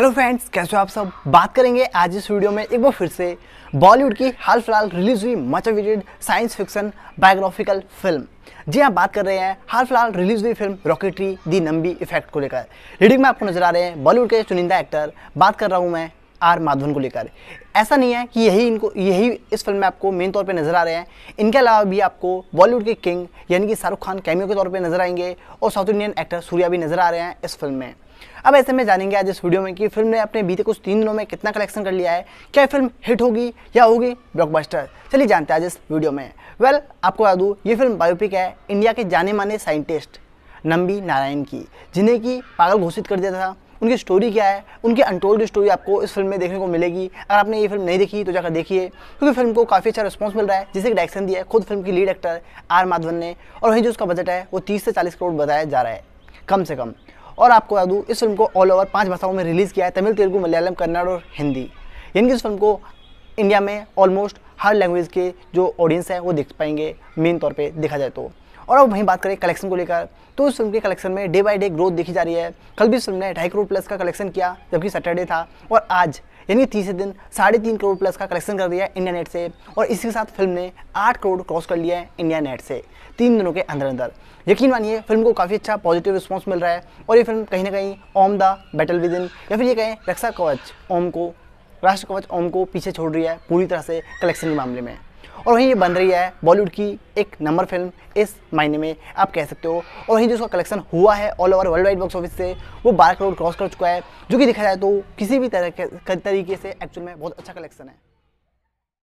hello friends कैसे हो आप सब बात करेंगे आज इस वीडियो में एक बार फिर से बॉलीवुड की हाल फिलहाल रिलीज हुई much awaited science fiction biographical film जी हाँ बात कर रहे हैं हाल फिलहाल रिलीज हुई film rocketry the Nambi effect को लेकर रीडिंग में आपको नजर आ रहे हैं बॉलीवुड के चुनिंदा एक्टर बात कर रहा हूँ मैं आर माधवन को लेकर ऐसा नहीं है कि यही इनको यही इस फिल्म में आपको मेन तौर पे नज़र आ रहे हैं इनके अलावा भी आपको बॉलीवुड के किंग यानी कि शाहरुख खान कैमियो के तौर पे नज़र आएंगे और साउथ इंडियन एक्टर सूर्या भी नज़र आ रहे हैं इस फिल्म में अब ऐसे में जानेंगे आज इस वीडियो में कि फिल्म ने अपने बीते कुछ तीन दिनों में कितना कलेक्शन कर लिया है क्या फिल्म हिट होगी या होगी ब्लॉकबस्टर चलिए जानते हैं आज इस वीडियो में वेल आपको बता दूँ ये फिल्म बायोपिक है इंडिया के जाने माने साइंटिस्ट नम्बी नारायण की जिन्हें कि पागल घोषित कर दिया था उनकी स्टोरी क्या है उनकी अनटोल्ड स्टोरी आपको इस फिल्म में देखने को मिलेगी अगर आपने ये फिल्म नहीं देखी तो जाकर देखिए क्योंकि फिल्म को काफ़ी अच्छा रिस्पॉन्स मिल रहा है जिसे डायरेक्शन दिया है खुद फिल्म की लीड एक्टर आर माधवन ने और वहीं जो उसका बजट है वो तीस से चालीस करोड़ बताया जा रहा है कम से कम और आपको बता दूँ इस फिल्म को ऑल ओवर पाँच भाषाओं में रिलीज़ किया है तमिल तेलुगू मलयालम कन्नड़ और हिंदी यानी कि इस फिल्म को इंडिया में ऑलमोस्ट हर लैंग्वेज के जो ऑडियंस है वो देख पाएंगे मेन तौर पे देखा जाए तो और अब वहीं बात करें कलेक्शन को लेकर तो उस फिल्म के कलेक्शन में डे बाई डे ग्रोथ देखी जा रही है कल भी फिल्म ने ढाई करोड़ प्लस का कलेक्शन किया जबकि सैटरडे था और आज यानी तीसरे दिन साढ़े तीन करोड़ प्लस का कलेक्शन कर दिया है इंडिया नेट से और इसी के साथ फिल्म ने आठ करोड़ क्रॉस कर लिया है इंडिया नेट से तीन दिनों के अंदर अंदर यकीन मानिए फिल्म को काफ़ी अच्छा पॉजिटिव रिस्पॉन्स मिल रहा है और ये फिल्म कहीं ना कहीं Om the battle within या फिर ये कहें रक्षा कवच ओम को राष्ट्र कवच ओम को पीछे छोड़ रही है पूरी तरह से कलेक्शन के मामले में और वहीं ये बन रही है बॉलीवुड की एक नंबर फिल्म इस महीने में आप कह सकते हो और वहीं जो उसका कलेक्शन हुआ है all over world wide box office से वो बारह करोड़ क्रॉस कर चुका है जो कि देखा जाए तो किसी भी तरह के तरीके से एक्चुअल में बहुत अच्छा कलेक्शन है